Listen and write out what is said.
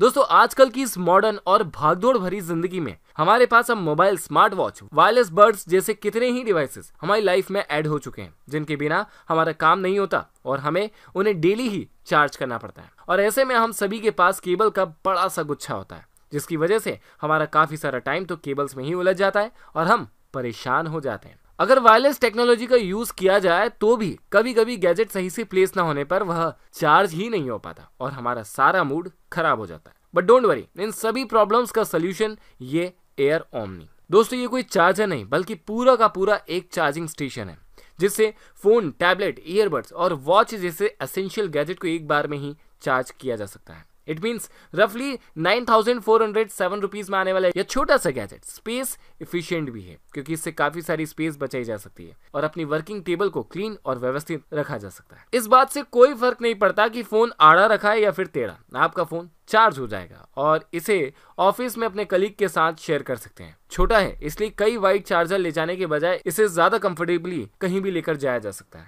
दोस्तों आजकल की इस मॉडर्न और भागदौड़ भरी जिंदगी में हमारे पास अब mobile smart watch wireless buds जैसे कितने ही डिवाइसेस हमारी लाइफ में ऐड हो चुके हैं जिनके बिना हमारा काम नहीं होता और हमें उन्हें डेली ही चार्ज करना पड़ता है और ऐसे में हम सभी के पास केबल का बड़ा सा गुच्छा होता है जिसकी वजह से हमारा काफी सारा टाइम तो केबल्स में ही उलझ जाता है और हम परेशान हो जाते हैं अगर वायरलेस टेक्नोलॉजी का यूज किया जाए तो भी कभी कभी गैजेट सही से प्लेस ना होने पर वह चार्ज ही नहीं हो पाता और हमारा सारा मूड खराब हो जाता है बट डोंट वरी इन सभी प्रॉब्लम्स का सोल्यूशन ये एयर ओमनी दोस्तों ये कोई चार्जर नहीं बल्कि पूरा का पूरा एक चार्जिंग स्टेशन है जिससे फोन टैबलेट ईयरबड्स और वॉच जैसे असेंशियल गैजेट को एक बार में ही चार्ज किया जा सकता है इट मीन्स रफली nine thousand four hundred seven rupees में आने वाला है यह छोटा सा गैजेट स्पेस इफिशियंट भी है क्योंकि इससे काफ़ी सारी स्पेस बचाई जा सकती है और अपनी वर्किंग टेबल को क्लीन और व्यवस्थित रखा जा सकता है इस बात से कोई फर्क नहीं पड़ता कि फ़ोन आड़ा रखा है या फिर टेढ़ा आपका फ़ोन चार्ज हो जाएगा और इसे ऑफिस में अपने कलीग के साथ शेयर कर सकते हैं छोटा है इसलिए कई वाइट चार्जर ले जाने के बजाय इसे ज़्यादा कंफर्टेबली कहीं भी लेकर जाया जा सकता है